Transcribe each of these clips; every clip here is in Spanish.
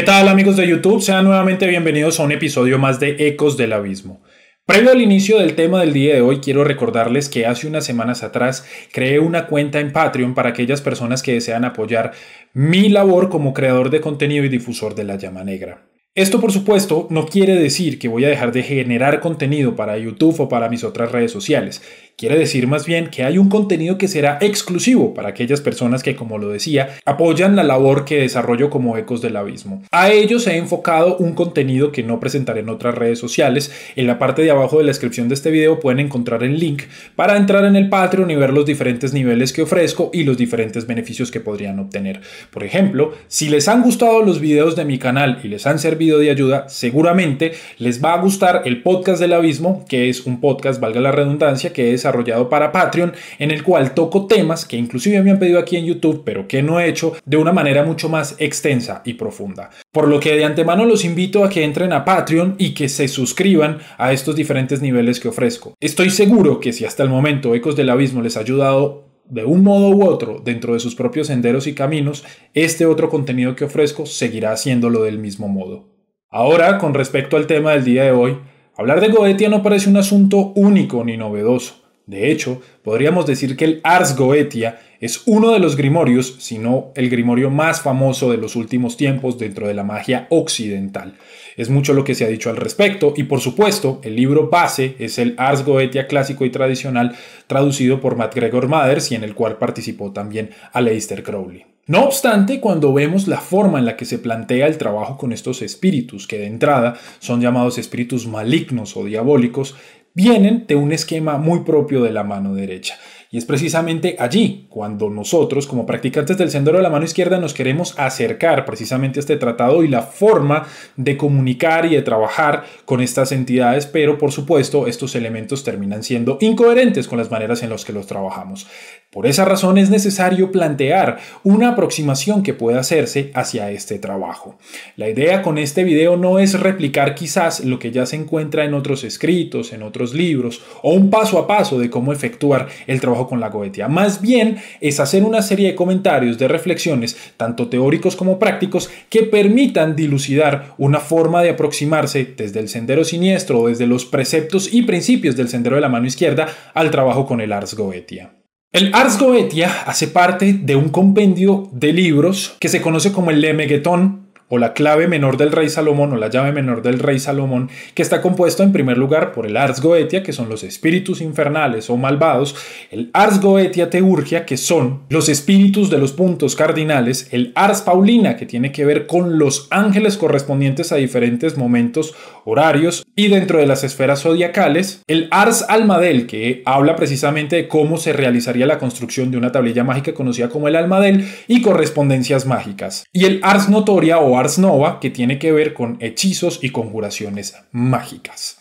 ¿Qué tal amigos de YouTube? Sean nuevamente bienvenidos a un episodio más de Ecos del Abismo. Previo al inicio del tema del día de hoy, quiero recordarles que hace unas semanas atrás creé una cuenta en Patreon para aquellas personas que desean apoyar mi labor como creador de contenido y difusor de la llama negra. Esto por supuesto no quiere decir que voy a dejar de generar contenido para YouTube o para mis otras redes sociales. Quiere decir más bien que hay un contenido que será exclusivo para aquellas personas que, como lo decía, apoyan la labor que desarrollo como Ecos del Abismo. A ellos he enfocado un contenido que no presentaré en otras redes sociales. En la parte de abajo de la descripción de este video pueden encontrar el link para entrar en el Patreon y ver los diferentes niveles que ofrezco y los diferentes beneficios que podrían obtener. Por ejemplo, si les han gustado los videos de mi canal y les han servido de ayuda, seguramente les va a gustar el podcast del abismo, que es un podcast, valga la redundancia, que es para Patreon en el cual toco temas que inclusive me han pedido aquí en YouTube, pero que no he hecho de una manera mucho más extensa y profunda. Por lo que de antemano los invito a que entren a Patreon y que se suscriban a estos diferentes niveles que ofrezco. Estoy seguro que si hasta el momento Ecos del Abismo les ha ayudado de un modo u otro dentro de sus propios senderos y caminos, este otro contenido que ofrezco seguirá haciéndolo del mismo modo. Ahora, con respecto al tema del día de hoy, hablar de Goetia no parece un asunto único ni novedoso. De hecho, podríamos decir que el Ars Goetia es uno de los grimorios, si no el grimorio más famoso de los últimos tiempos dentro de la magia occidental. Es mucho lo que se ha dicho al respecto y por supuesto el libro base es el Ars Goetia clásico y tradicional traducido por Matt Gregor Mathers y en el cual participó también Aleister Crowley. No obstante, cuando vemos la forma en la que se plantea el trabajo con estos espíritus, que de entrada son llamados espíritus malignos o diabólicos, vienen de un esquema muy propio de la mano derecha. Y es precisamente allí cuando nosotros, como practicantes del sendero de la mano izquierda, nos queremos acercar precisamente a este tratado y la forma de comunicar y de trabajar con estas entidades, pero por supuesto estos elementos terminan siendo incoherentes con las maneras en las que los trabajamos. Por esa razón es necesario plantear una aproximación que pueda hacerse hacia este trabajo. La idea con este video no es replicar quizás lo que ya se encuentra en otros escritos, en otros libros, o un paso a paso de cómo efectuar el trabajo con la goetia. Más bien es hacer una serie de comentarios, de reflexiones, tanto teóricos como prácticos, que permitan dilucidar una forma de aproximarse desde el sendero siniestro o desde los preceptos y principios del sendero de la mano izquierda al trabajo con el Ars Goetia. El Ars Goetia hace parte de un compendio de libros que se conoce como el Lemegeton o la clave menor del rey Salomón o la llave menor del rey Salomón, que está compuesto en primer lugar por el Ars Goetia, que son los espíritus infernales o malvados, el Ars Goetia Teurgia, que son los espíritus de los puntos cardinales, el Ars Paulina, que tiene que ver con los ángeles correspondientes a diferentes momentos horarios y dentro de las esferas zodiacales, el Ars Almadel, que habla precisamente de cómo se realizaría la construcción de una tablilla mágica conocida como el Almadel y correspondencias mágicas, y el Ars Notoria o Ars Nova, que tiene que ver con hechizos y conjuraciones mágicas.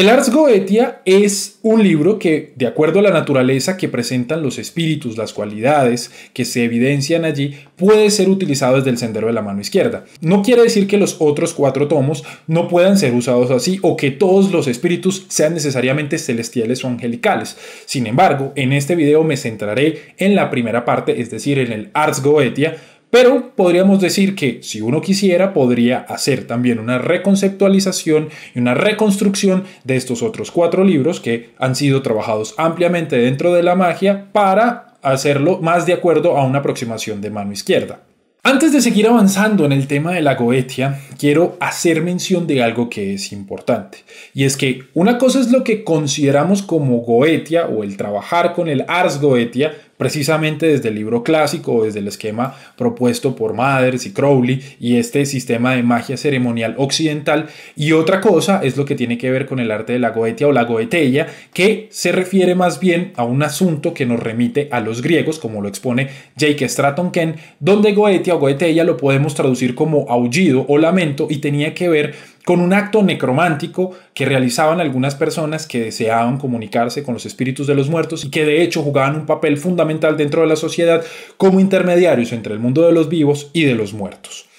El Ars Goetia es un libro que, de acuerdo a la naturaleza que presentan los espíritus, las cualidades que se evidencian allí, puede ser utilizado desde el sendero de la mano izquierda. No quiere decir que los otros cuatro tomos no puedan ser usados así o que todos los espíritus sean necesariamente celestiales o angelicales. Sin embargo, en este video me centraré en la primera parte, es decir, en el Ars Goetia, pero podríamos decir que si uno quisiera, podría hacer también una reconceptualización y una reconstrucción de estos otros cuatro libros que han sido trabajados ampliamente dentro de la magia para hacerlo más de acuerdo a una aproximación de mano izquierda. Antes de seguir avanzando en el tema de la Goetia, quiero hacer mención de algo que es importante, y es que una cosa es lo que consideramos como Goetia o el trabajar con el Ars Goetia precisamente desde el libro clásico, desde el esquema propuesto por Mathers y Crowley y este sistema de magia ceremonial occidental. Y otra cosa es lo que tiene que ver con el arte de la goetia o la goetella, que se refiere más bien a un asunto que nos remite a los griegos, como lo expone Jake Stratton Ken, donde goetia o goetella lo podemos traducir como aullido o lamento y tenía que ver con un acto necromántico que realizaban algunas personas que deseaban comunicarse con los espíritus de los muertos y que de hecho jugaban un papel fundamental dentro de la sociedad como intermediarios entre el mundo de los vivos y de los muertos.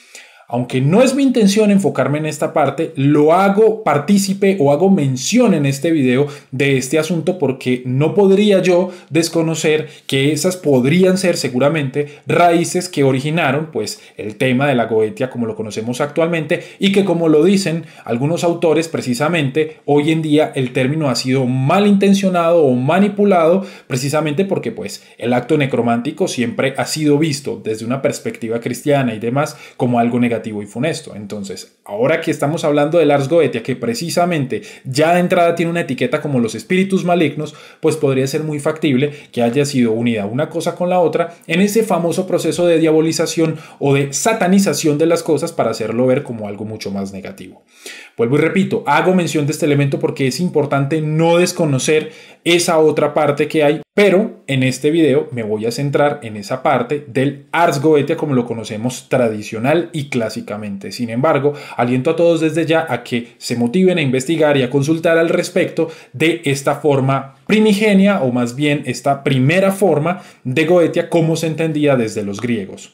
Aunque no es mi intención enfocarme en esta parte, lo hago partícipe o hago mención en este video de este asunto porque no podría yo desconocer que esas podrían ser seguramente raíces que originaron pues el tema de la goetia como lo conocemos actualmente y que como lo dicen algunos autores precisamente hoy en día el término ha sido malintencionado o manipulado precisamente porque pues el acto necromántico siempre ha sido visto desde una perspectiva cristiana y demás como algo negativo y funesto. Entonces, ahora que estamos hablando de Lars Goetia, que precisamente ya de entrada tiene una etiqueta como los espíritus malignos, pues podría ser muy factible que haya sido unida una cosa con la otra en ese famoso proceso de diabolización o de satanización de las cosas para hacerlo ver como algo mucho más negativo. Vuelvo y repito, hago mención de este elemento porque es importante no desconocer esa otra parte que hay, pero en este video me voy a centrar en esa parte del Ars Goetia como lo conocemos tradicional y clásicamente. Sin embargo, aliento a todos desde ya a que se motiven a investigar y a consultar al respecto de esta forma primigenia o más bien esta primera forma de Goetia como se entendía desde los griegos.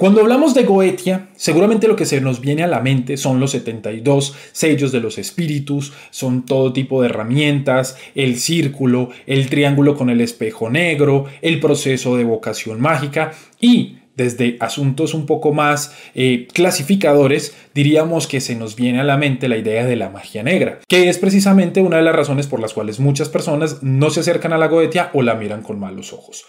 Cuando hablamos de Goetia, seguramente lo que se nos viene a la mente son los 72 sellos de los espíritus, son todo tipo de herramientas, el círculo, el triángulo con el espejo negro, el proceso de vocación mágica y desde asuntos un poco más eh, clasificadores, diríamos que se nos viene a la mente la idea de la magia negra, que es precisamente una de las razones por las cuales muchas personas no se acercan a la goetia o la miran con malos ojos.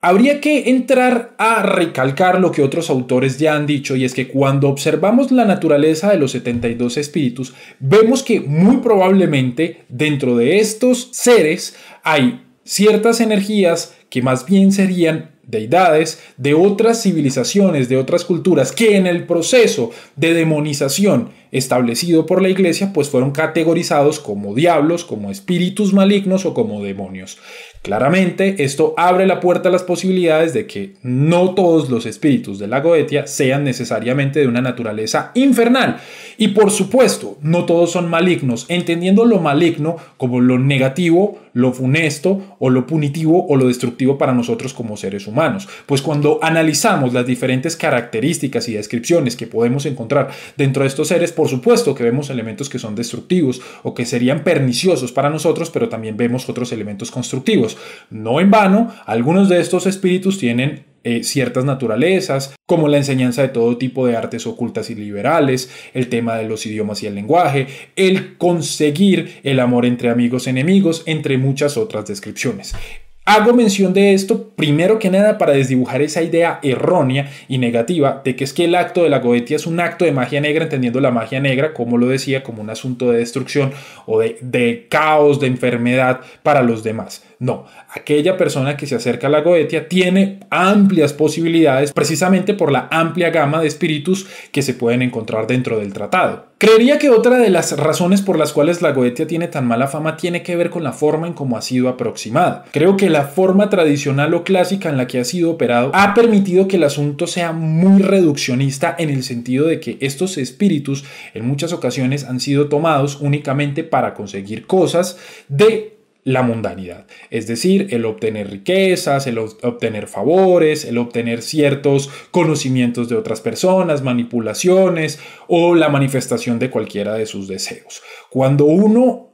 Habría que entrar a recalcar lo que otros autores ya han dicho y es que cuando observamos la naturaleza de los 72 espíritus, vemos que muy probablemente dentro de estos seres hay ciertas energías que más bien serían deidades de otras civilizaciones, de otras culturas, que en el proceso de demonización establecido por la iglesia, pues fueron categorizados como diablos, como espíritus malignos o como demonios. Claramente, esto abre la puerta a las posibilidades de que no todos los espíritus de la Goetia sean necesariamente de una naturaleza infernal. Y por supuesto, no todos son malignos, entendiendo lo maligno como lo negativo, lo funesto o lo punitivo o lo destructivo para nosotros como seres humanos. Pues cuando analizamos las diferentes características y descripciones que podemos encontrar dentro de estos seres, por supuesto que vemos elementos que son destructivos o que serían perniciosos para nosotros, pero también vemos otros elementos constructivos. No en vano, algunos de estos espíritus tienen eh, ciertas naturalezas, como la enseñanza de todo tipo de artes ocultas y liberales, el tema de los idiomas y el lenguaje, el conseguir el amor entre amigos y enemigos, entre muchas otras descripciones. Hago mención de esto primero que nada para desdibujar esa idea errónea y negativa de que es que el acto de la goetia es un acto de magia negra, entendiendo la magia negra, como lo decía, como un asunto de destrucción o de, de caos, de enfermedad para los demás. No, aquella persona que se acerca a la Goetia tiene amplias posibilidades precisamente por la amplia gama de espíritus que se pueden encontrar dentro del tratado. Creería que otra de las razones por las cuales la Goetia tiene tan mala fama tiene que ver con la forma en cómo ha sido aproximada. Creo que la forma tradicional o clásica en la que ha sido operado ha permitido que el asunto sea muy reduccionista en el sentido de que estos espíritus en muchas ocasiones han sido tomados únicamente para conseguir cosas de la mundanidad, es decir, el obtener riquezas, el obtener favores, el obtener ciertos conocimientos de otras personas, manipulaciones o la manifestación de cualquiera de sus deseos. Cuando uno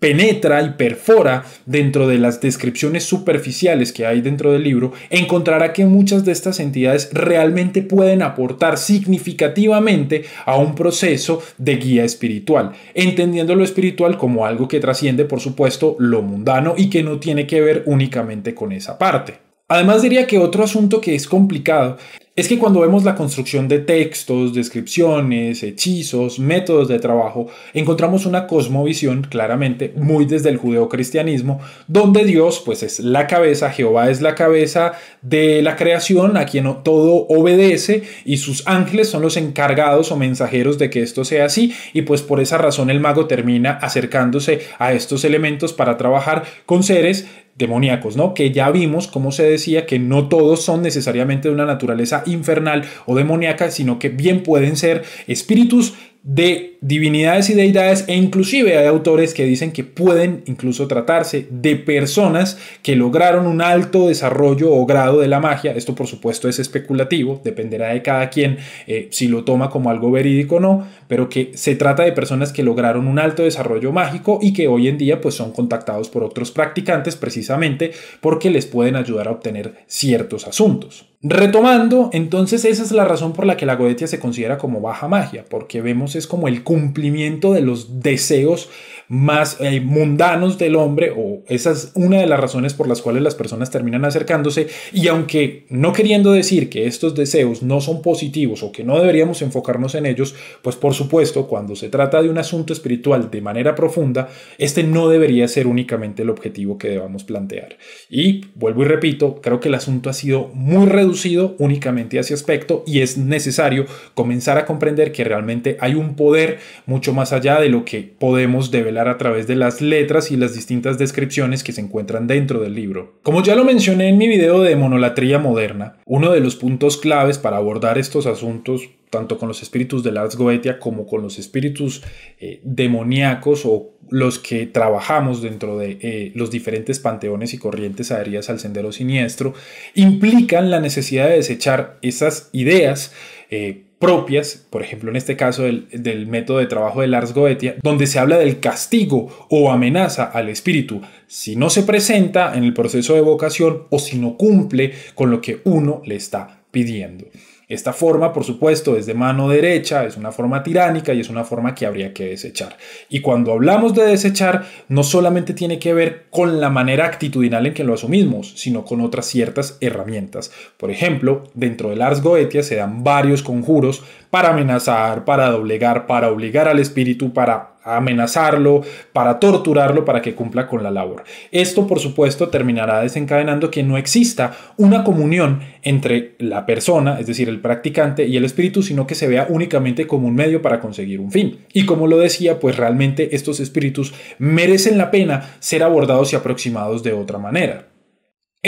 penetra y perfora dentro de las descripciones superficiales que hay dentro del libro, encontrará que muchas de estas entidades realmente pueden aportar significativamente a un proceso de guía espiritual, entendiendo lo espiritual como algo que trasciende, por supuesto, lo mundano y que no tiene que ver únicamente con esa parte. Además diría que otro asunto que es complicado es que cuando vemos la construcción de textos, descripciones, hechizos, métodos de trabajo, encontramos una cosmovisión claramente muy desde el judeocristianismo, donde Dios pues es la cabeza, Jehová es la cabeza de la creación a quien todo obedece y sus ángeles son los encargados o mensajeros de que esto sea así y pues por esa razón el mago termina acercándose a estos elementos para trabajar con seres demoníacos, ¿no? Que ya vimos, como se decía, que no todos son necesariamente de una naturaleza infernal o demoníaca, sino que bien pueden ser espíritus de divinidades y deidades e inclusive hay autores que dicen que pueden incluso tratarse de personas que lograron un alto desarrollo o grado de la magia. Esto por supuesto es especulativo, dependerá de cada quien eh, si lo toma como algo verídico o no, pero que se trata de personas que lograron un alto desarrollo mágico y que hoy en día pues son contactados por otros practicantes precisamente porque les pueden ayudar a obtener ciertos asuntos. Retomando, entonces esa es la razón por la que la goetia se considera como baja magia, porque vemos es como el cumplimiento de los deseos más eh, mundanos del hombre, o esa es una de las razones por las cuales las personas terminan acercándose, y aunque no queriendo decir que estos deseos no son positivos o que no deberíamos enfocarnos en ellos, pues por supuesto, cuando se trata de un asunto espiritual de manera profunda, este no debería ser únicamente el objetivo que debamos plantear. Y vuelvo y repito, creo que el asunto ha sido muy reducido únicamente a ese aspecto y es necesario comenzar a comprender que realmente hay un poder mucho más allá de lo que podemos develar a través de las letras y las distintas descripciones que se encuentran dentro del libro. Como ya lo mencioné en mi video de monolatría moderna, uno de los puntos claves para abordar estos asuntos tanto con los espíritus de las Goetia como con los espíritus eh, demoníacos o los que trabajamos dentro de eh, los diferentes panteones y corrientes adheridas al sendero siniestro, implican la necesidad de desechar esas ideas eh, propias, por ejemplo en este caso del, método de trabajo de Lars Goethe donde se habla del castigo o amenaza al espíritu si no se presenta en el proceso de vocación o si no cumple con lo que uno le está pidiendo. Esta forma, por supuesto, es de mano derecha, es una forma tiránica y es una forma que habría que desechar. Y cuando hablamos de desechar, no solamente tiene que ver con la manera actitudinal en que lo asumimos, sino con otras ciertas herramientas. Por ejemplo, dentro del Ars Goetia se dan varios conjuros para amenazar, para doblegar, para obligar al espíritu, para amenazarlo, para torturarlo, para que cumpla con la labor. Esto, por supuesto, terminará desencadenando que no exista una comunión entre la persona, es decir, el practicante y el espíritu, sino que se vea únicamente como un medio para conseguir un fin. Y como lo decía, pues realmente estos espíritus merecen la pena ser abordados y aproximados de otra manera.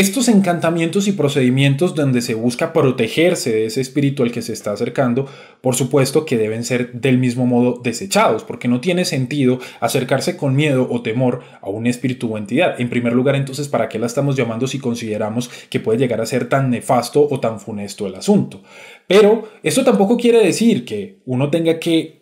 Estos encantamientos y procedimientos donde se busca protegerse de ese espíritu al que se está acercando, por supuesto que deben ser del mismo modo desechados, porque no tiene sentido acercarse con miedo o temor a un espíritu o entidad. En primer lugar, entonces, ¿para qué la estamos llamando si consideramos que puede llegar a ser tan nefasto o tan funesto el asunto? Pero esto tampoco quiere decir que uno tenga que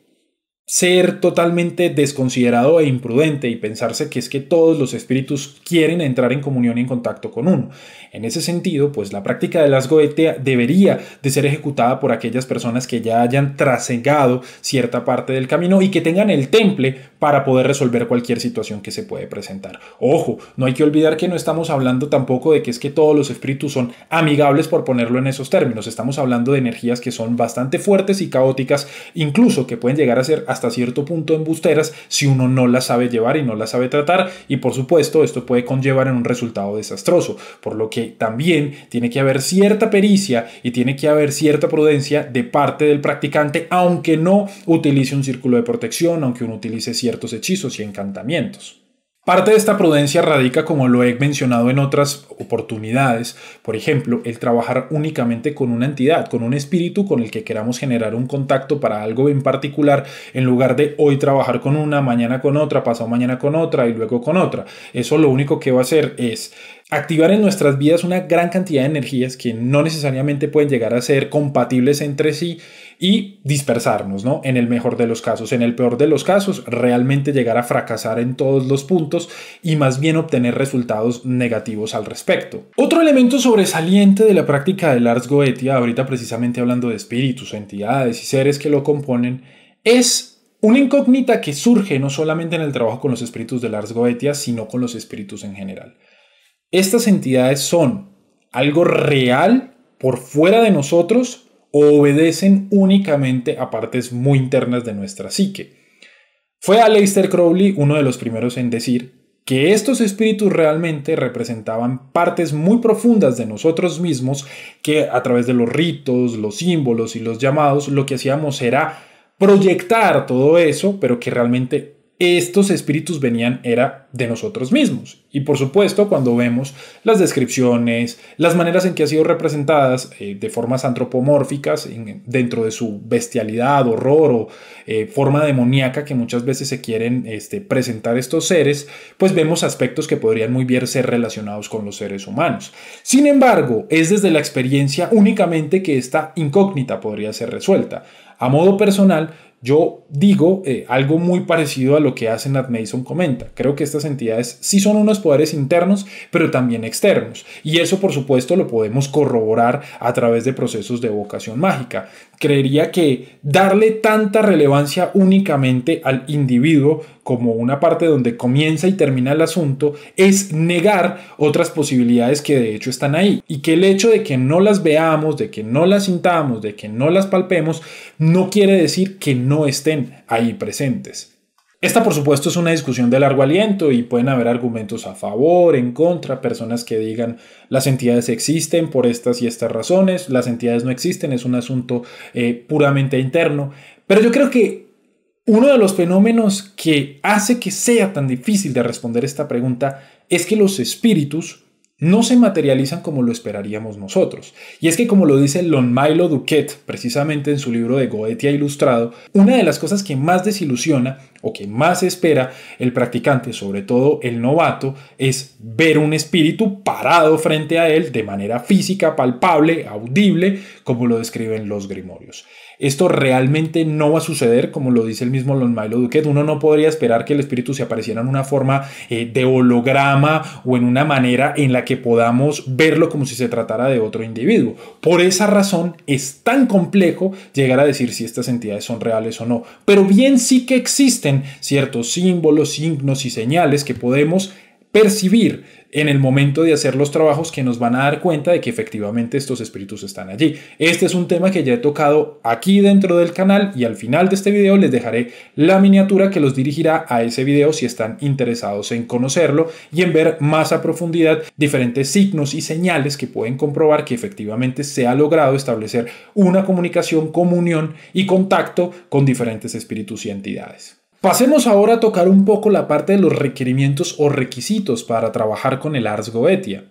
ser totalmente desconsiderado e imprudente y pensarse que es que todos los espíritus quieren entrar en comunión y en contacto con uno. En ese sentido, pues la práctica de las etea debería de ser ejecutada por aquellas personas que ya hayan trasegado cierta parte del camino y que tengan el temple para poder resolver cualquier situación que se puede presentar. Ojo, no hay que olvidar que no estamos hablando tampoco de que es que todos los espíritus son amigables por ponerlo en esos términos. Estamos hablando de energías que son bastante fuertes y caóticas, incluso que pueden llegar a ser hasta cierto punto embusteras si uno no la sabe llevar y no la sabe tratar y por supuesto esto puede conllevar en un resultado desastroso, por lo que también tiene que haber cierta pericia y tiene que haber cierta prudencia de parte del practicante aunque no utilice un círculo de protección, aunque uno utilice ciertos hechizos y encantamientos. Parte de esta prudencia radica, como lo he mencionado en otras oportunidades, por ejemplo, el trabajar únicamente con una entidad, con un espíritu con el que queramos generar un contacto para algo en particular, en lugar de hoy trabajar con una, mañana con otra, pasado mañana con otra y luego con otra. Eso lo único que va a hacer es activar en nuestras vidas una gran cantidad de energías que no necesariamente pueden llegar a ser compatibles entre sí y dispersarnos, ¿no? En el mejor de los casos, en el peor de los casos, realmente llegar a fracasar en todos los puntos y más bien obtener resultados negativos al respecto. Otro elemento sobresaliente de la práctica de Lars Goetia, ahorita precisamente hablando de espíritus, entidades y seres que lo componen, es una incógnita que surge no solamente en el trabajo con los espíritus de Lars Goetia, sino con los espíritus en general. Estas entidades son algo real por fuera de nosotros, obedecen únicamente a partes muy internas de nuestra psique. Fue Aleister Crowley uno de los primeros en decir que estos espíritus realmente representaban partes muy profundas de nosotros mismos que a través de los ritos, los símbolos y los llamados lo que hacíamos era proyectar todo eso, pero que realmente estos espíritus venían era de nosotros mismos. Y por supuesto, cuando vemos las descripciones, las maneras en que han sido representadas eh, de formas antropomórficas dentro de su bestialidad, horror o eh, forma demoníaca que muchas veces se quieren este, presentar estos seres, pues vemos aspectos que podrían muy bien ser relacionados con los seres humanos. Sin embargo, es desde la experiencia únicamente que esta incógnita podría ser resuelta. A modo personal, yo digo eh, algo muy parecido a lo que hacen Nat Mason comenta. Creo que estas entidades sí son unos poderes internos, pero también externos. Y eso, por supuesto, lo podemos corroborar a través de procesos de evocación mágica creería que darle tanta relevancia únicamente al individuo como una parte donde comienza y termina el asunto es negar otras posibilidades que de hecho están ahí y que el hecho de que no las veamos, de que no las sintamos, de que no las palpemos, no quiere decir que no estén ahí presentes. Esta, por supuesto, es una discusión de largo aliento y pueden haber argumentos a favor, en contra, personas que digan las entidades existen por estas y estas razones, las entidades no existen, es un asunto eh, puramente interno. Pero yo creo que uno de los fenómenos que hace que sea tan difícil de responder esta pregunta es que los espíritus no se materializan como lo esperaríamos nosotros. Y es que como lo dice Lon Milo Duquette, precisamente en su libro de Goetia Ilustrado, una de las cosas que más desilusiona o que más espera el practicante, sobre todo el novato, es ver un espíritu parado frente a él de manera física, palpable, audible, como lo describen los grimorios. Esto realmente no va a suceder, como lo dice el mismo Lon Milo Duquet. Uno no podría esperar que el espíritu se apareciera en una forma eh, de holograma o en una manera en la que que podamos verlo como si se tratara de otro individuo. Por esa razón es tan complejo llegar a decir si estas entidades son reales o no. Pero bien sí que existen ciertos símbolos, signos y señales que podemos percibir en el momento de hacer los trabajos que nos van a dar cuenta de que efectivamente estos espíritus están allí. Este es un tema que ya he tocado aquí dentro del canal y al final de este video les dejaré la miniatura que los dirigirá a ese video si están interesados en conocerlo y en ver más a profundidad diferentes signos y señales que pueden comprobar que efectivamente se ha logrado establecer una comunicación, comunión y contacto con diferentes espíritus y entidades. Pasemos ahora a tocar un poco la parte de los requerimientos o requisitos para trabajar con el Ars Goetia.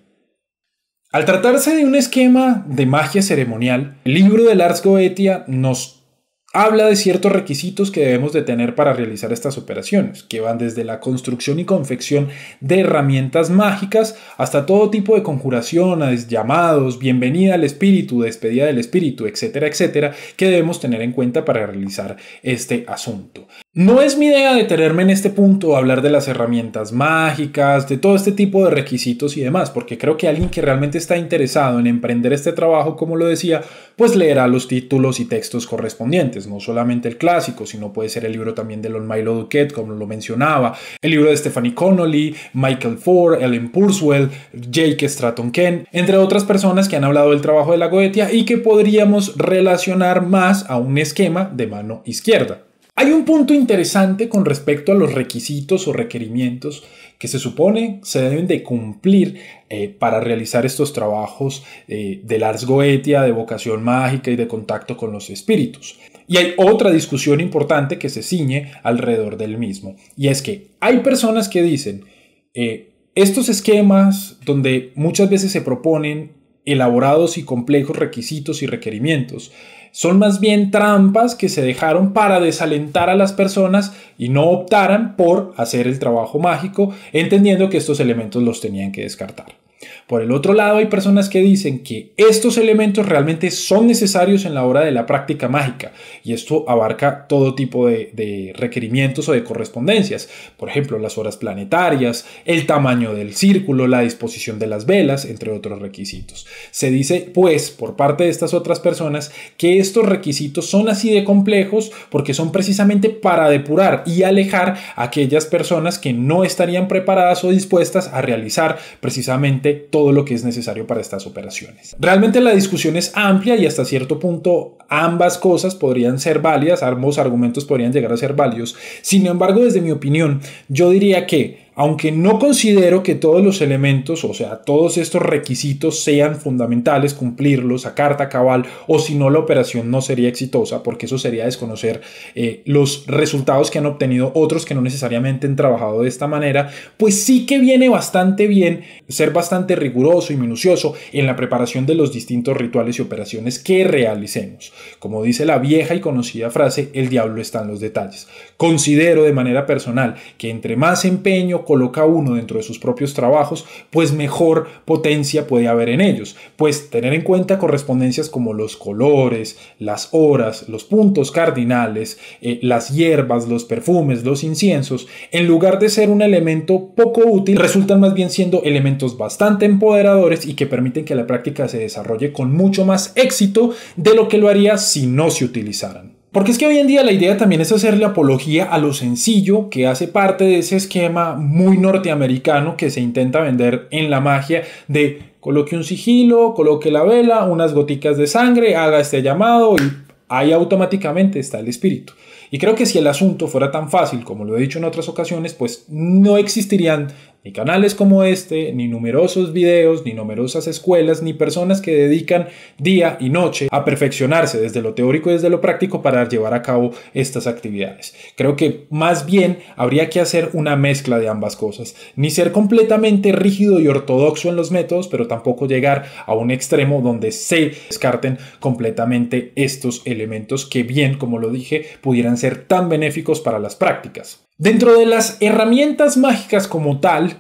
Al tratarse de un esquema de magia ceremonial, el libro del Ars Goetia nos habla de ciertos requisitos que debemos de tener para realizar estas operaciones, que van desde la construcción y confección de herramientas mágicas hasta todo tipo de conjuraciones, llamados, bienvenida al espíritu, despedida del espíritu, etcétera, etcétera, que debemos tener en cuenta para realizar este asunto. No es mi idea detenerme en este punto, hablar de las herramientas mágicas, de todo este tipo de requisitos y demás, porque creo que alguien que realmente está interesado en emprender este trabajo, como lo decía, pues leerá los títulos y textos correspondientes, no solamente el clásico, sino puede ser el libro también de Lon Milo Duquette, como lo mencionaba, el libro de Stephanie Connolly, Michael Ford, Ellen Purswell, Jake Stratton Ken, entre otras personas que han hablado del trabajo de la Goetia y que podríamos relacionar más a un esquema de mano izquierda. Hay un punto interesante con respecto a los requisitos o requerimientos que se supone se deben de cumplir eh, para realizar estos trabajos eh, de Lars Goetia, de vocación mágica y de contacto con los espíritus. Y hay otra discusión importante que se ciñe alrededor del mismo, y es que hay personas que dicen, eh, estos esquemas donde muchas veces se proponen elaborados y complejos requisitos y requerimientos, son más bien trampas que se dejaron para desalentar a las personas y no optaran por hacer el trabajo mágico, entendiendo que estos elementos los tenían que descartar. Por el otro lado, hay personas que dicen que estos elementos realmente son necesarios en la hora de la práctica mágica, y esto abarca todo tipo de, requerimientos o de correspondencias, por ejemplo, las horas planetarias, el tamaño del círculo, la disposición de las velas, entre otros requisitos. Se dice, pues, por parte de estas otras personas, que estos requisitos son así de complejos porque son precisamente para depurar y alejar aquellas personas que no estarían preparadas o dispuestas a realizar precisamente todo lo que es necesario para estas operaciones. Realmente la discusión es amplia y hasta cierto punto ambas cosas podrían ser válidas, ambos argumentos podrían llegar a ser válidos. Sin embargo, desde mi opinión, yo diría que aunque no considero que todos los elementos, o sea, todos estos requisitos sean fundamentales, cumplirlos a carta cabal, o si no la operación no sería exitosa, porque eso sería desconocer eh, los resultados que han obtenido otros que no necesariamente han trabajado de esta manera, pues sí que viene bastante bien ser bastante riguroso y minucioso en la preparación de los distintos rituales y operaciones que realicemos. Como dice la vieja y conocida frase, el diablo está en los detalles. Considero de manera personal que entre más empeño, coloca uno dentro de sus propios trabajos, pues mejor potencia puede haber en ellos, pues tener en cuenta correspondencias como los colores, las horas, los puntos cardinales, eh, las hierbas, los perfumes, los inciensos, en lugar de ser un elemento poco útil, resultan más bien siendo elementos bastante empoderadores y que permiten que la práctica se desarrolle con mucho más éxito de lo que lo haría si no se utilizaran. Porque es que hoy en día la idea también es hacerle apología a lo sencillo que hace parte de ese esquema muy norteamericano que se intenta vender en la magia de coloque un sigilo, coloque la vela, unas goticas de sangre, haga este llamado y ahí automáticamente está el espíritu. Y creo que si el asunto fuera tan fácil como lo he dicho en otras ocasiones, pues no existirían ni canales como este, ni numerosos videos, ni numerosas escuelas, ni personas que dedican día y noche a perfeccionarse desde lo teórico y desde lo práctico para llevar a cabo estas actividades. Creo que más bien habría que hacer una mezcla de ambas cosas, ni ser completamente rígido y ortodoxo en los métodos, pero tampoco llegar a un extremo donde se descarten completamente estos elementos que bien, como lo dije, pudieran ser tan benéficos para las prácticas. Dentro de las herramientas mágicas como tal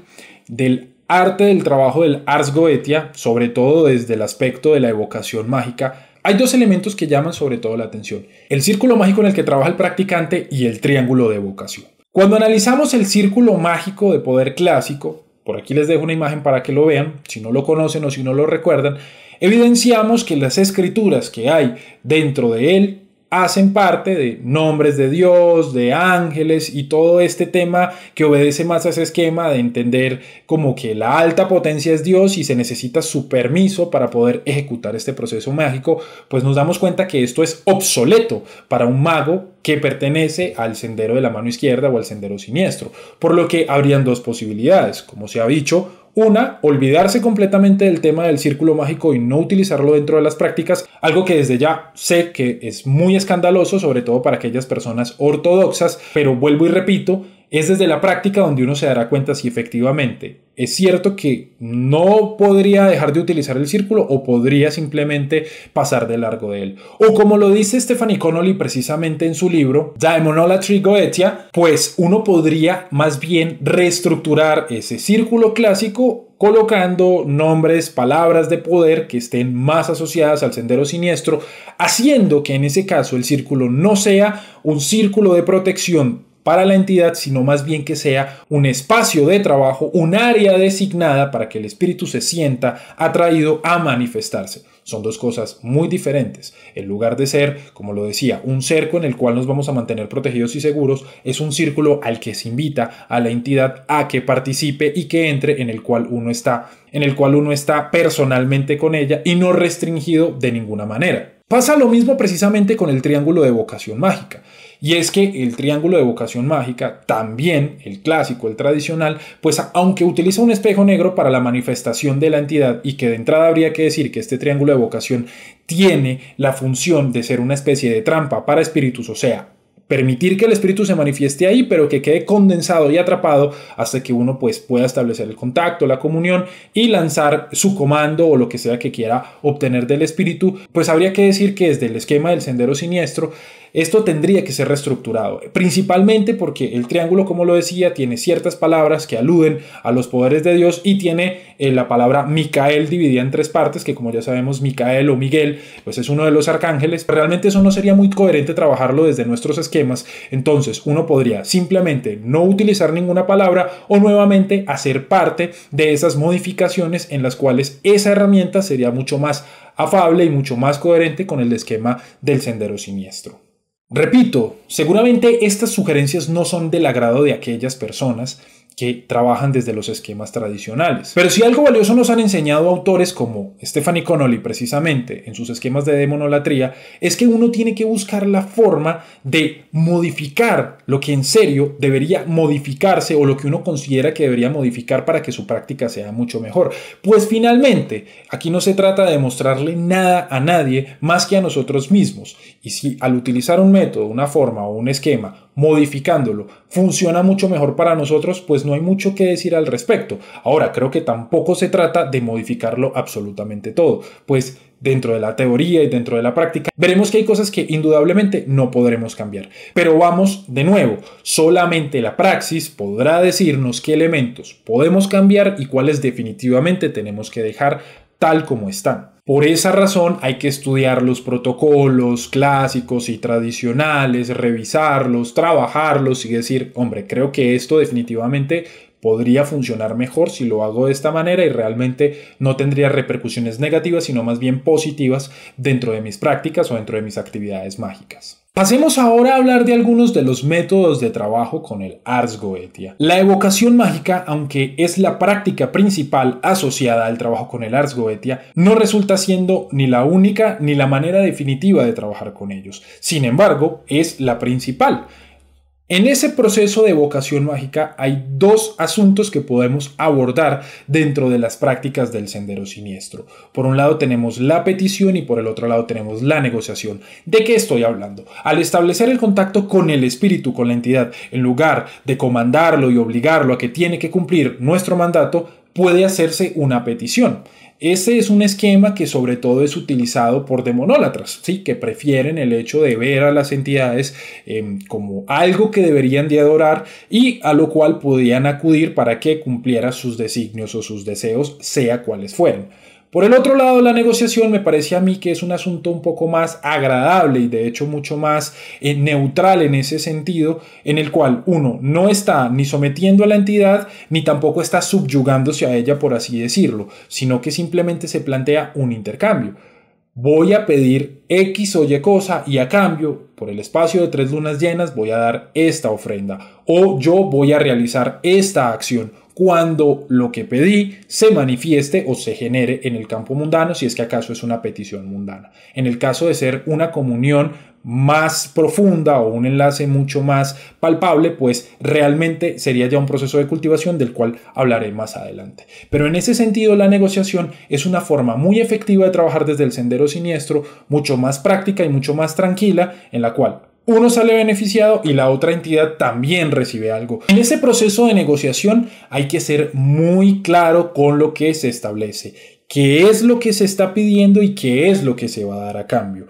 del arte del trabajo del Ars Goetia, sobre todo desde el aspecto de la evocación mágica, hay dos elementos que llaman sobre todo la atención, el círculo mágico en el que trabaja el practicante y el triángulo de evocación. Cuando analizamos el círculo mágico de poder clásico, por aquí les dejo una imagen para que lo vean, si no lo conocen o si no lo recuerdan, evidenciamos que las escrituras que hay dentro de él hacen parte de nombres de Dios, de ángeles y todo este tema que obedece más a ese esquema de entender como que la alta potencia es Dios y se necesita su permiso para poder ejecutar este proceso mágico, pues nos damos cuenta que esto es obsoleto para un mago que pertenece al sendero de la mano izquierda o al sendero siniestro, por lo que habrían dos posibilidades, como se ha dicho, una, olvidarse completamente del tema del círculo mágico y no utilizarlo dentro de las prácticas, algo que desde ya sé que es muy escandaloso, sobre todo para aquellas personas ortodoxas, pero vuelvo y repito, es desde la práctica donde uno se dará cuenta si efectivamente es cierto que no podría dejar de utilizar el círculo o podría simplemente pasar de largo de él. O como lo dice Stephanie Connolly precisamente en su libro Daemonolatry Goetia, pues uno podría más bien reestructurar ese círculo clásico colocando nombres, palabras de poder que estén más asociadas al sendero siniestro, haciendo que en ese caso el círculo no sea un círculo de protección para la entidad, sino más bien que sea un espacio de trabajo, un área designada para que el espíritu se sienta atraído a manifestarse. Son dos cosas muy diferentes. en lugar de ser, como lo decía, un cerco en el cual nos vamos a mantener protegidos y seguros, es un círculo al que se invita a la entidad a que participe y que entre en el cual uno está, en el cual uno está personalmente con ella y no restringido de ninguna manera. Pasa lo mismo precisamente con el triángulo de vocación mágica. Y es que el triángulo de vocación mágica, también el clásico, el tradicional, pues aunque utiliza un espejo negro para la manifestación de la entidad y que de entrada habría que decir que este triángulo de vocación tiene la función de ser una especie de trampa para espíritus, o sea, permitir que el espíritu se manifieste ahí, pero que quede condensado y atrapado hasta que uno pues, pueda establecer el contacto, la comunión y lanzar su comando o lo que sea que quiera obtener del espíritu, pues habría que decir que desde el esquema del sendero siniestro esto tendría que ser reestructurado, principalmente porque el triángulo, como lo decía, tiene ciertas palabras que aluden a los poderes de Dios y tiene eh, la palabra Micael dividida en tres partes, que como ya sabemos, Micael o Miguel, pues es uno de los arcángeles. Realmente eso no sería muy coherente trabajarlo desde nuestros esquemas, entonces uno podría simplemente no utilizar ninguna palabra o nuevamente hacer parte de esas modificaciones en las cuales esa herramienta sería mucho más afable y mucho más coherente con el esquema del sendero siniestro. Repito, seguramente estas sugerencias no son del agrado de aquellas personas que trabajan desde los esquemas tradicionales. Pero si algo valioso nos han enseñado autores como Stephanie Connolly precisamente en sus esquemas de demonolatría, es que uno tiene que buscar la forma de modificar lo que en serio debería modificarse o lo que uno considera que debería modificar para que su práctica sea mucho mejor. Pues finalmente, aquí no se trata de mostrarle nada a nadie más que a nosotros mismos. Y si al utilizar un método, una forma o un esquema, modificándolo, funciona mucho mejor para nosotros, pues no hay mucho que decir al respecto. Ahora, creo que tampoco se trata de modificarlo absolutamente todo, pues dentro de la teoría y dentro de la práctica, veremos que hay cosas que indudablemente no podremos cambiar. Pero vamos de nuevo, solamente la praxis podrá decirnos qué elementos podemos cambiar y cuáles definitivamente tenemos que dejar tal como están. Por esa razón hay que estudiar los protocolos clásicos y tradicionales, revisarlos, trabajarlos y decir, hombre, creo que esto definitivamente podría funcionar mejor si lo hago de esta manera y realmente no tendría repercusiones negativas, sino más bien positivas dentro de mis prácticas o dentro de mis actividades mágicas. Pasemos ahora a hablar de algunos de los métodos de trabajo con el Ars Goetia. La evocación mágica, aunque es la práctica principal asociada al trabajo con el Ars Goetia, no resulta siendo ni la única ni la manera definitiva de trabajar con ellos. Sin embargo, es la principal en ese proceso de vocación mágica hay dos asuntos que podemos abordar dentro de las prácticas del sendero siniestro. Por un lado tenemos la petición y por el otro lado tenemos la negociación. ¿De qué estoy hablando? Al establecer el contacto con el espíritu, con la entidad, en lugar de comandarlo y obligarlo a que tiene que cumplir nuestro mandato, puede hacerse una petición. Ese es un esquema que sobre todo es utilizado por demonólatras, ¿sí? que prefieren el hecho de ver a las entidades eh, como algo que deberían de adorar y a lo cual podían acudir para que cumpliera sus designios o sus deseos, sea cuales fueran. Por el otro lado, la negociación me parece a mí que es un asunto un poco más agradable y de hecho mucho más eh, neutral en ese sentido, en el cual uno no está ni sometiendo a la entidad ni tampoco está subyugándose a ella, por así decirlo, sino que simplemente se plantea un intercambio. Voy a pedir X o Y cosa y a cambio, por el espacio de tres lunas llenas, voy a dar esta ofrenda o yo voy a realizar esta acción cuando lo que pedí se manifieste o se genere en el campo mundano, si es que acaso es una petición mundana. En el caso de ser una comunión más profunda o un enlace mucho más palpable, pues realmente sería ya un proceso de cultivación del cual hablaré más adelante. Pero en ese sentido la negociación es una forma muy efectiva de trabajar desde el sendero siniestro, mucho más práctica y mucho más tranquila, en la cual uno sale beneficiado y la otra entidad también recibe algo. En ese proceso de negociación hay que ser muy claro con lo que se establece, qué es lo que se está pidiendo y qué es lo que se va a dar a cambio.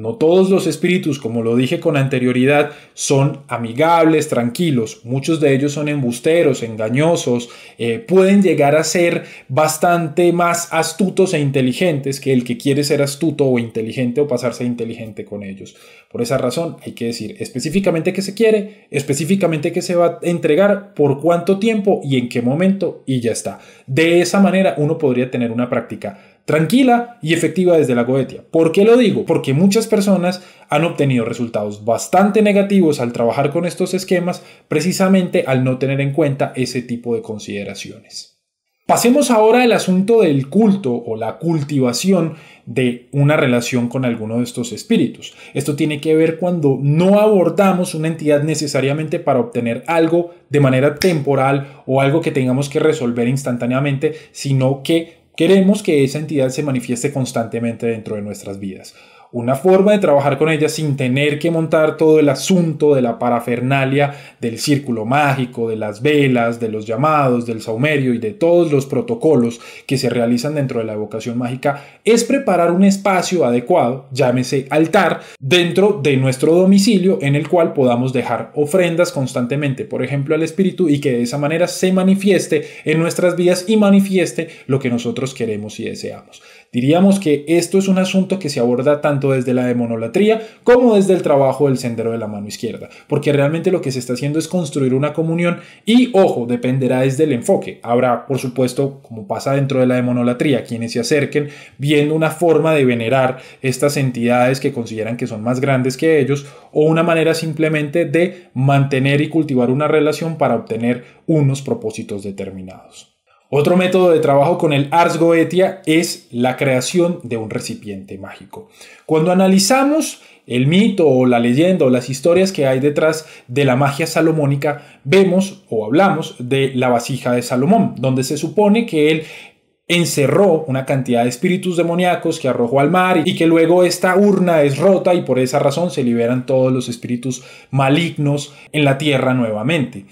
No todos los espíritus, como lo dije con anterioridad, son amigables, tranquilos. Muchos de ellos son embusteros, engañosos, eh, pueden llegar a ser bastante más astutos e inteligentes que el que quiere ser astuto o inteligente o pasarse inteligente con ellos. Por esa razón hay que decir específicamente qué se quiere, específicamente qué se va a entregar, por cuánto tiempo y en qué momento y ya está. De esa manera uno podría tener una práctica tranquila y efectiva desde la cohetia. ¿Por qué lo digo? Porque muchas personas han obtenido resultados bastante negativos al trabajar con estos esquemas precisamente al no tener en cuenta ese tipo de consideraciones. Pasemos ahora al asunto del culto o la cultivación de una relación con alguno de estos espíritus. Esto tiene que ver cuando no abordamos una entidad necesariamente para obtener algo de manera temporal o algo que tengamos que resolver instantáneamente, sino que Queremos que esa entidad se manifieste constantemente dentro de nuestras vidas una forma de trabajar con ella sin tener que montar todo el asunto de la parafernalia, del círculo mágico, de las velas, de los llamados, del saumerio y de todos los protocolos que se realizan dentro de la evocación mágica, es preparar un espacio adecuado, llámese altar, dentro de nuestro domicilio en el cual podamos dejar ofrendas constantemente, por ejemplo, al espíritu y que de esa manera se manifieste en nuestras vidas y manifieste lo que nosotros queremos y deseamos. Diríamos que esto es un asunto que se aborda tanto desde la demonolatría como desde el trabajo del sendero de la mano izquierda, porque realmente lo que se está haciendo es construir una comunión y, ojo, dependerá desde el enfoque. Habrá, por supuesto, como pasa dentro de la demonolatría, quienes se acerquen viendo una forma de venerar estas entidades que consideran que son más grandes que ellos o una manera simplemente de mantener y cultivar una relación para obtener unos propósitos determinados. Otro método de trabajo con el Ars Goetia es la creación de un recipiente mágico. Cuando analizamos el mito o la leyenda o las historias que hay detrás de la magia salomónica, vemos o hablamos de la vasija de Salomón, donde se supone que él encerró una cantidad de espíritus demoníacos que arrojó al mar y que luego esta urna es rota y por esa razón se liberan todos los espíritus malignos en la tierra nuevamente.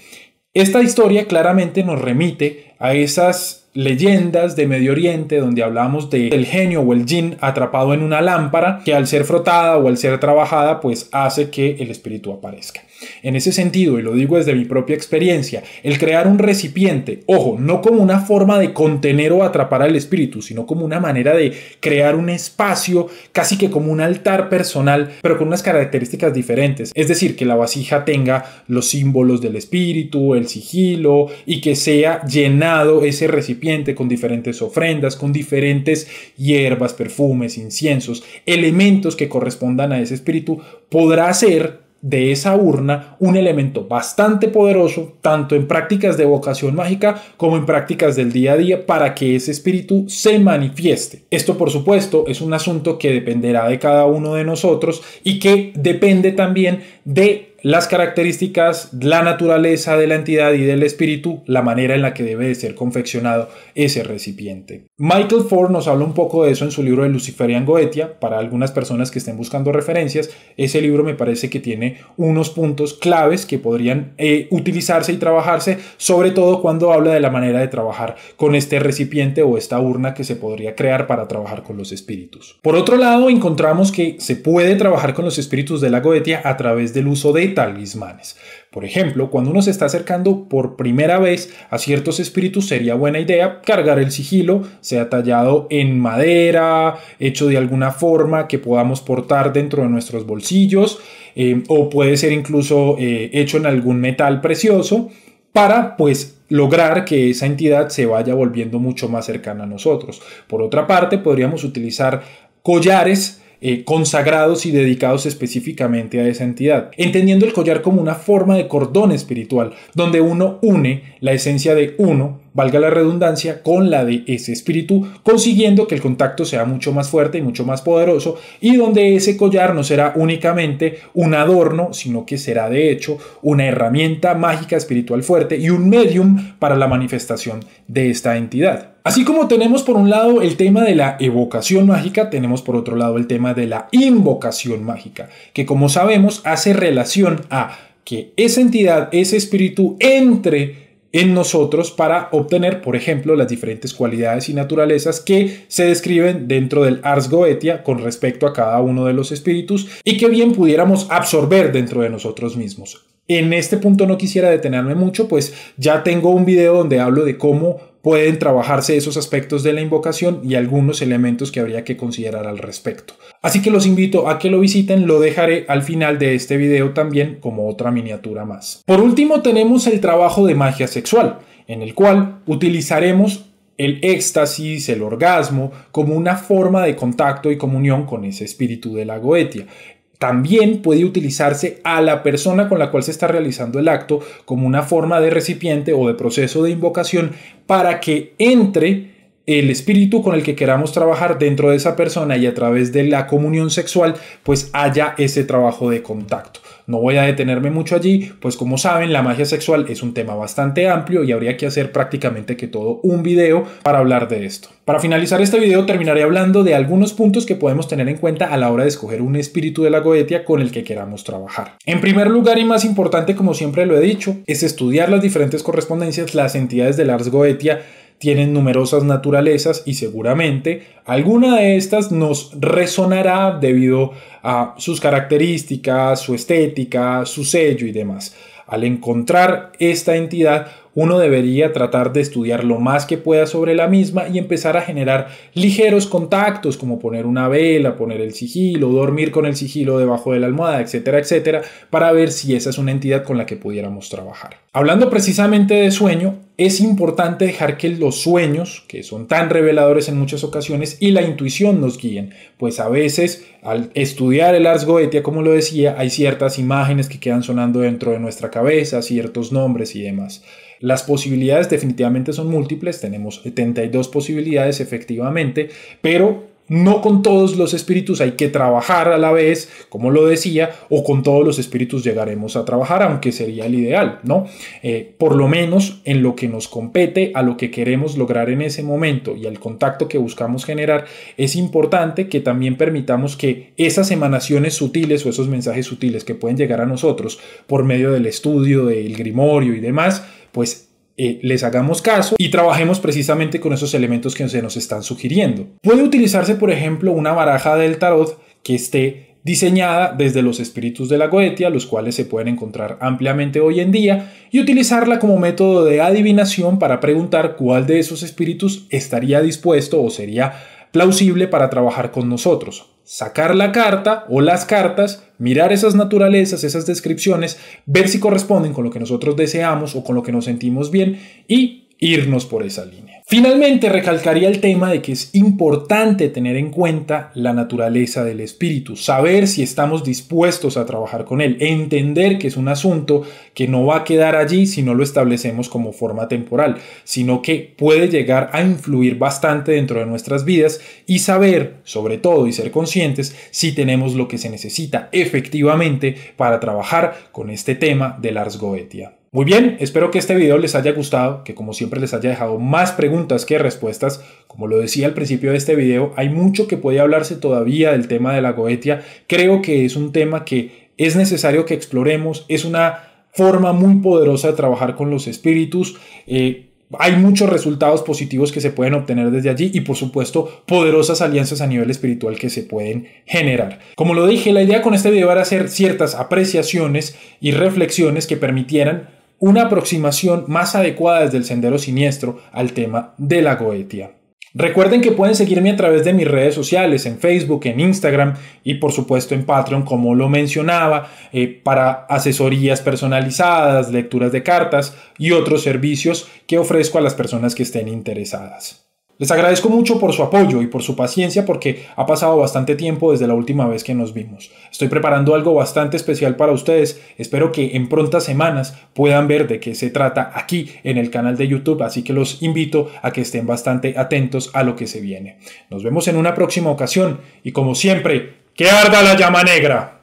Esta historia claramente nos remite a esas leyendas de Medio Oriente donde hablamos del genio o el jin atrapado en una lámpara que al ser frotada o al ser trabajada pues hace que el espíritu aparezca. En ese sentido, y lo digo desde mi propia experiencia, el crear un recipiente, ojo, no como una forma de contener o atrapar al espíritu, sino como una manera de crear un espacio, casi que como un altar personal, pero con unas características diferentes. Es decir, que la vasija tenga los símbolos del espíritu, el sigilo, y que sea llenado ese recipiente con diferentes ofrendas, con diferentes hierbas, perfumes, inciensos, elementos que correspondan a ese espíritu, podrá ser de esa urna un elemento bastante poderoso, tanto en prácticas de vocación mágica como en prácticas del día a día, para que ese espíritu se manifieste. Esto, por supuesto, es un asunto que dependerá de cada uno de nosotros y que depende también de las características, la naturaleza de la entidad y del espíritu, la manera en la que debe de ser confeccionado ese recipiente. Michael Ford nos habla un poco de eso en su libro de Luciferian Goetia, para algunas personas que estén buscando referencias, ese libro me parece que tiene unos puntos claves que podrían eh, utilizarse y trabajarse, sobre todo cuando habla de la manera de trabajar con este recipiente o esta urna que se podría crear para trabajar con los espíritus. Por otro lado, encontramos que se puede trabajar con los espíritus de la Goetia a través del uso de talismanes. Por ejemplo, cuando uno se está acercando por primera vez a ciertos espíritus, sería buena idea cargar el sigilo, sea tallado en madera, hecho de alguna forma que podamos portar dentro de nuestros bolsillos, eh, o puede ser incluso eh, hecho en algún metal precioso, para pues lograr que esa entidad se vaya volviendo mucho más cercana a nosotros. Por otra parte, podríamos utilizar collares eh, consagrados y dedicados específicamente a esa entidad, entendiendo el collar como una forma de cordón espiritual, donde uno une la esencia de uno, valga la redundancia, con la de ese espíritu, consiguiendo que el contacto sea mucho más fuerte y mucho más poderoso, y donde ese collar no será únicamente un adorno, sino que será de hecho una herramienta mágica espiritual fuerte y un medium para la manifestación de esta entidad. Así como tenemos por un lado el tema de la evocación mágica, tenemos por otro lado el tema de la invocación mágica, que como sabemos hace relación a que esa entidad, ese espíritu entre en nosotros para obtener, por ejemplo, las diferentes cualidades y naturalezas que se describen dentro del Ars Goetia con respecto a cada uno de los espíritus y que bien pudiéramos absorber dentro de nosotros mismos. En este punto no quisiera detenerme mucho, pues ya tengo un video donde hablo de cómo pueden trabajarse esos aspectos de la invocación y algunos elementos que habría que considerar al respecto. Así que los invito a que lo visiten, lo dejaré al final de este video también como otra miniatura más. Por último tenemos el trabajo de magia sexual, en el cual utilizaremos el éxtasis, el orgasmo, como una forma de contacto y comunión con ese espíritu de la goetia. También puede utilizarse a la persona con la cual se está realizando el acto como una forma de recipiente o de proceso de invocación para que entre el espíritu con el que queramos trabajar dentro de esa persona y a través de la comunión sexual, pues haya ese trabajo de contacto. No voy a detenerme mucho allí, pues como saben, la magia sexual es un tema bastante amplio y habría que hacer prácticamente que todo un video para hablar de esto. Para finalizar este video terminaré hablando de algunos puntos que podemos tener en cuenta a la hora de escoger un espíritu de la goetia con el que queramos trabajar. En primer lugar y más importante, como siempre lo he dicho, es estudiar las diferentes correspondencias, las entidades de Ars Goetia tienen numerosas naturalezas y seguramente alguna de estas nos resonará debido a a sus características, su estética, su sello y demás. Al encontrar esta entidad, uno debería tratar de estudiar lo más que pueda sobre la misma y empezar a generar ligeros contactos, como poner una vela, poner el sigilo, dormir con el sigilo debajo de la almohada, etcétera, etcétera, para ver si esa es una entidad con la que pudiéramos trabajar. Hablando precisamente de sueño, es importante dejar que los sueños, que son tan reveladores en muchas ocasiones, y la intuición nos guíen, pues a veces al estudiar el Ars Goetia, como lo decía, hay ciertas imágenes que quedan sonando dentro de nuestra cabeza, ciertos nombres y demás. Las posibilidades definitivamente son múltiples, tenemos 72 posibilidades efectivamente, pero no con todos los espíritus hay que trabajar a la vez, como lo decía, o con todos los espíritus llegaremos a trabajar, aunque sería el ideal, ¿no? Eh, por lo menos en lo que nos compete, a lo que queremos lograr en ese momento y al contacto que buscamos generar, es importante que también permitamos que esas emanaciones sutiles o esos mensajes sutiles que pueden llegar a nosotros por medio del estudio, del grimorio y demás, pues eh, les hagamos caso y trabajemos precisamente con esos elementos que se nos están sugiriendo. Puede utilizarse, por ejemplo, una baraja del tarot que esté diseñada desde los espíritus de la Goetia, los cuales se pueden encontrar ampliamente hoy en día, y utilizarla como método de adivinación para preguntar cuál de esos espíritus estaría dispuesto o sería plausible para trabajar con nosotros sacar la carta o las cartas, mirar esas naturalezas, esas descripciones, ver si corresponden con lo que nosotros deseamos o con lo que nos sentimos bien y irnos por esa línea. Finalmente, recalcaría el tema de que es importante tener en cuenta la naturaleza del espíritu, saber si estamos dispuestos a trabajar con él, entender que es un asunto que no va a quedar allí si no lo establecemos como forma temporal, sino que puede llegar a influir bastante dentro de nuestras vidas y saber, sobre todo, y ser conscientes si tenemos lo que se necesita efectivamente para trabajar con este tema de la Goetia. Muy bien, espero que este video les haya gustado, que como siempre les haya dejado más preguntas que respuestas. Como lo decía al principio de este video, hay mucho que puede hablarse todavía del tema de la goetia. Creo que es un tema que es necesario que exploremos, es una forma muy poderosa de trabajar con los espíritus. Eh, hay muchos resultados positivos que se pueden obtener desde allí y por supuesto poderosas alianzas a nivel espiritual que se pueden generar. Como lo dije, la idea con este video era hacer ciertas apreciaciones y reflexiones que permitieran una aproximación más adecuada desde el sendero siniestro al tema de la Goetia. Recuerden que pueden seguirme a través de mis redes sociales, en Facebook, en Instagram y por supuesto en Patreon, como lo mencionaba, eh, para asesorías personalizadas, lecturas de cartas y otros servicios que ofrezco a las personas que estén interesadas. Les agradezco mucho por su apoyo y por su paciencia porque ha pasado bastante tiempo desde la última vez que nos vimos. Estoy preparando algo bastante especial para ustedes. Espero que en prontas semanas puedan ver de qué se trata aquí en el canal de YouTube, así que los invito a que estén bastante atentos a lo que se viene. Nos vemos en una próxima ocasión y como siempre, que arda la llama negra.